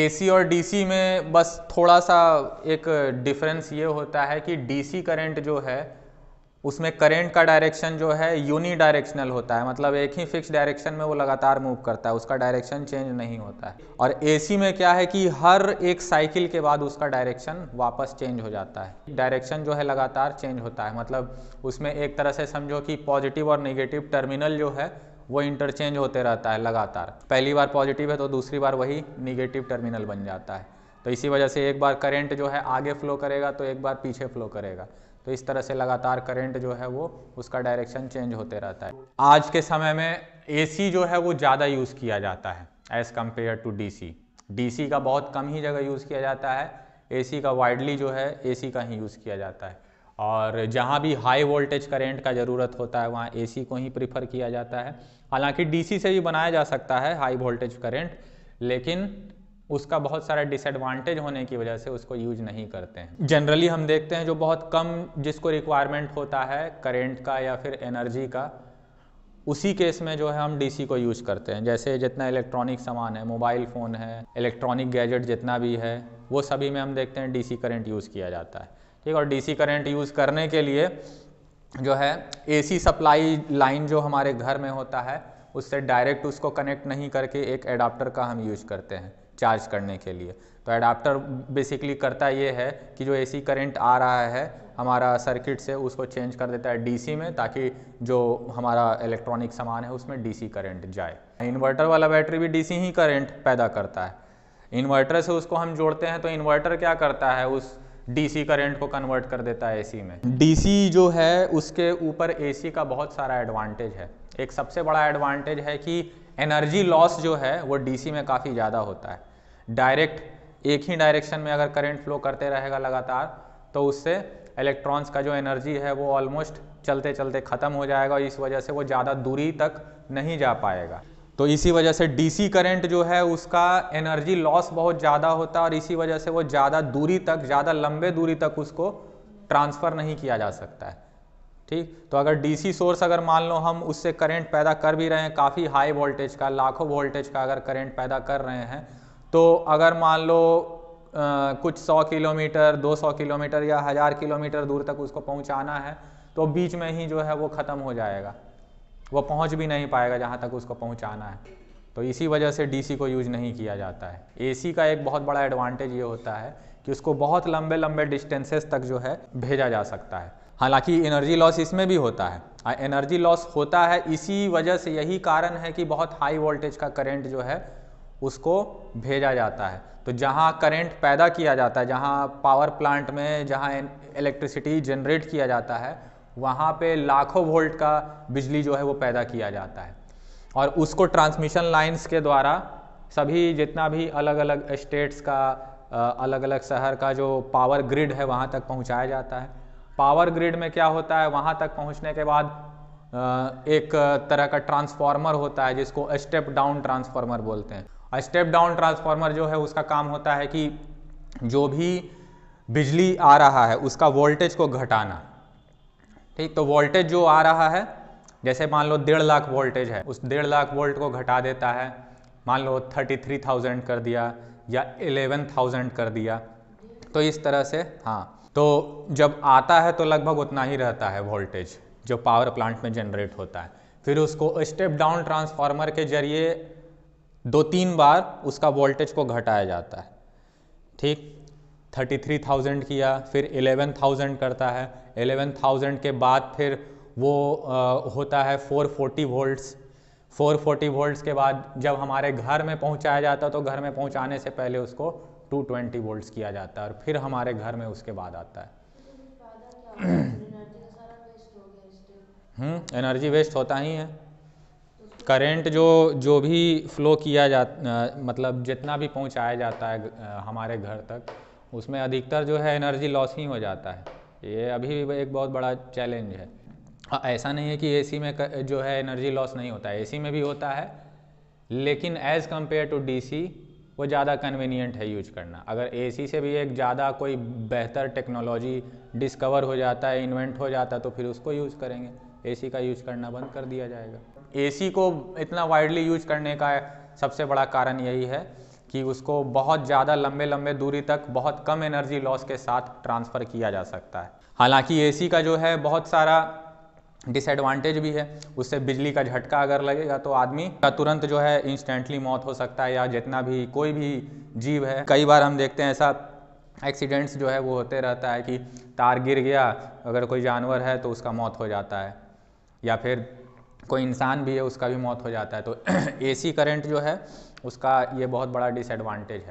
AC और DC में बस थोड़ा सा एक डिफरेंस ये होता है कि डीसी करंट जो है उसमें करंट का डायरेक्शन जो है यूनी डायरेक्शनल होता है मतलब एक ही फिक्स डायरेक्शन में वो लगातार मूव करता है उसका डायरेक्शन चेंज नहीं होता है और एसी में क्या है कि हर एक साइकिल के बाद उसका डायरेक्शन वापस चेंज हो जाता है डायरेक्शन जो है लगातार चेंज होता है मतलब उसमें एक तरह से समझो कि पॉजिटिव और निगेटिव टर्मिनल जो है वो इंटरचेंज होते रहता है लगातार पहली बार पॉजिटिव है तो दूसरी बार वही निगेटिव टर्मिनल बन जाता है तो इसी वजह से एक बार करेंट जो है आगे फ्लो करेगा तो एक बार पीछे फ्लो करेगा तो इस तरह से लगातार करंट जो है वो उसका डायरेक्शन चेंज होते रहता है आज के समय में एसी जो है वो ज़्यादा यूज़ किया जाता है as compare to DC DC का बहुत कम ही जगह यूज़ किया जाता है एसी का वाइडली जो है एसी का ही यूज़ किया जाता है और जहाँ भी हाई वोल्टेज करेंट का ज़रूरत होता है वहाँ एसी को ही प्रीफर किया जाता है हालांकि डीसी से भी बनाया जा सकता है हाई वोल्टेज करेंट लेकिन उसका बहुत सारा डिसएडवांटेज होने की वजह से उसको यूज नहीं करते हैं जनरली हम देखते हैं जो बहुत कम जिसको रिक्वायरमेंट होता है करेंट का या फिर एनर्जी का उसी केस में जो है हम डीसी को यूज़ करते हैं जैसे जितना इलेक्ट्रॉनिक सामान है मोबाइल फ़ोन है इलेक्ट्रॉनिक गैजेट जितना भी है वो सभी में हम देखते हैं डीसी करंट यूज़ किया जाता है ठीक और डीसी करंट यूज़ करने के लिए जो है एसी सप्लाई लाइन जो हमारे घर में होता है उससे डायरेक्ट उसको कनेक्ट नहीं करके एक एडाप्टर का हम यूज करते हैं चार्ज करने के लिए तो एडाप्टर बेसिकली करता ये है कि जो एसी करंट आ रहा है हमारा सर्किट से उसको चेंज कर देता है डीसी में ताकि जो हमारा इलेक्ट्रॉनिक सामान है उसमें डीसी करंट जाए इन्वर्टर वाला बैटरी भी डीसी ही करंट पैदा करता है इन्वर्टर से उसको हम जोड़ते हैं तो इन्वर्टर क्या करता है उस डीसी करंट को कन्वर्ट कर देता है एसी में डीसी जो है उसके ऊपर एसी का बहुत सारा एडवांटेज है एक सबसे बड़ा एडवांटेज है कि एनर्जी लॉस जो है वो डीसी में काफ़ी ज़्यादा होता है डायरेक्ट एक ही डायरेक्शन में अगर करंट फ्लो करते रहेगा लगातार तो उससे इलेक्ट्रॉन्स का जो एनर्जी है वो ऑलमोस्ट चलते चलते ख़त्म हो जाएगा और इस वजह से वो ज़्यादा दूरी तक नहीं जा पाएगा तो इसी वजह से डीसी करंट जो है उसका एनर्जी लॉस बहुत ज़्यादा होता है और इसी वजह से वो ज़्यादा दूरी तक ज़्यादा लंबे दूरी तक उसको ट्रांसफ़र नहीं किया जा सकता है ठीक तो अगर डीसी सोर्स अगर मान लो हम उससे करंट पैदा कर भी रहे हैं काफ़ी हाई वोल्टेज का लाखों वोल्टेज का अगर करेंट पैदा कर रहे हैं तो अगर मान लो आ, कुछ सौ किलोमीटर दो किलोमीटर या हज़ार किलोमीटर दूर तक उसको पहुंचाना है तो बीच में ही जो है वो ख़त्म हो जाएगा वो पहुंच भी नहीं पाएगा जहां तक उसको पहुंचाना है तो इसी वजह से डीसी को यूज नहीं किया जाता है एसी का एक बहुत बड़ा एडवांटेज ये होता है कि उसको बहुत लंबे लंबे डिस्टेंसेस तक जो है भेजा जा सकता है हालांकि एनर्जी लॉस इसमें भी होता है एनर्जी हाँ, लॉस होता है इसी वजह से यही कारण है कि बहुत हाई वोल्टेज का करंट जो है उसको भेजा जाता है तो जहाँ करंट पैदा किया जाता है जहाँ पावर प्लांट में जहाँ इलेक्ट्रिसिटी जनरेट किया जाता है वहाँ पे लाखों वोल्ट का बिजली जो है वो पैदा किया जाता है और उसको ट्रांसमिशन लाइंस के द्वारा सभी जितना भी अलग अलग स्टेट्स का अलग अलग शहर का जो पावर ग्रिड है वहाँ तक पहुँचाया जाता है पावर ग्रिड में क्या होता है वहाँ तक पहुँचने के बाद एक तरह का ट्रांसफार्मर होता है जिसको स्टेप डाउन ट्रांसफार्मर बोलते हैं स्टेप डाउन ट्रांसफार्मर जो है उसका काम होता है कि जो भी बिजली आ रहा है उसका वोल्टेज को घटाना ठीक तो वोल्टेज जो आ रहा है जैसे मान लो डेढ़ लाख वोल्टेज है उस डेढ़ लाख वोल्ट को घटा देता है मान लो थर्टी थ्री थाउजेंड कर दिया या एलेवन थाउजेंड कर दिया तो इस तरह से हाँ तो जब आता है तो लगभग उतना ही रहता है वोल्टेज जो पावर प्लांट में जनरेट होता है फिर उसको स्टेप डाउन ट्रांसफार्मर के जरिए दो तीन बार उसका वोल्टेज को घटाया जाता है ठीक थर्टी थ्री थाउजेंड किया फिर एलेवन थाउजेंड करता है एलेवन थाउजेंड के बाद फिर वो आ, होता है four forty volts four forty volts के बाद जब हमारे घर में पहुंचाया जाता है तो घर में पहुंचाने से पहले उसको टू ट्वेंटी वोल्ट्स किया जाता है और फिर हमारे घर में उसके बाद आता है हम्म एनर्जी वेस्ट होता ही है करंट जो जो भी फ्लो किया जा मतलब जितना भी पहुंचाया जाता है हमारे घर तक उसमें अधिकतर जो है एनर्जी लॉस ही हो जाता है ये अभी भी एक बहुत बड़ा चैलेंज है हाँ, ऐसा नहीं है कि एसी में जो है एनर्जी लॉस नहीं होता है एसी में भी होता है लेकिन एज़ कम्पेयर टू डीसी वो ज़्यादा कन्वीनियंट है यूज करना अगर एसी से भी एक ज़्यादा कोई बेहतर टेक्नोलॉजी डिस्कवर हो जाता है इन्वेंट हो जाता है तो फिर उसको यूज़ करेंगे एसी का यूज़ करना बंद कर दिया जाएगा एसी को इतना वाइडली यूज करने का सबसे बड़ा कारण यही है कि उसको बहुत ज़्यादा लंबे लंबे दूरी तक बहुत कम एनर्जी लॉस के साथ ट्रांसफ़र किया जा सकता है हालांकि एसी का जो है बहुत सारा डिसएडवांटेज भी है उससे बिजली का झटका अगर लगेगा तो आदमी का तुरंत जो है इंस्टेंटली मौत हो सकता है या जितना भी कोई भी जीव है कई बार हम देखते हैं ऐसा एक्सीडेंट्स जो है वो होते रहता है कि तार गिर गया अगर कोई जानवर है तो उसका मौत हो जाता है या फिर कोई इंसान भी है उसका भी मौत हो जाता है तो एसी करंट जो है उसका ये बहुत बड़ा डिसएडवांटेज है